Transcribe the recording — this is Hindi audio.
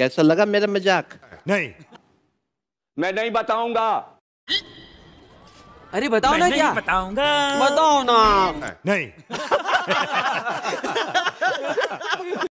कैसा लगा मेरा मजाक नहीं मैं नहीं बताऊंगा अरे बताओ ना क्या बताऊंगा बताओ ना नहीं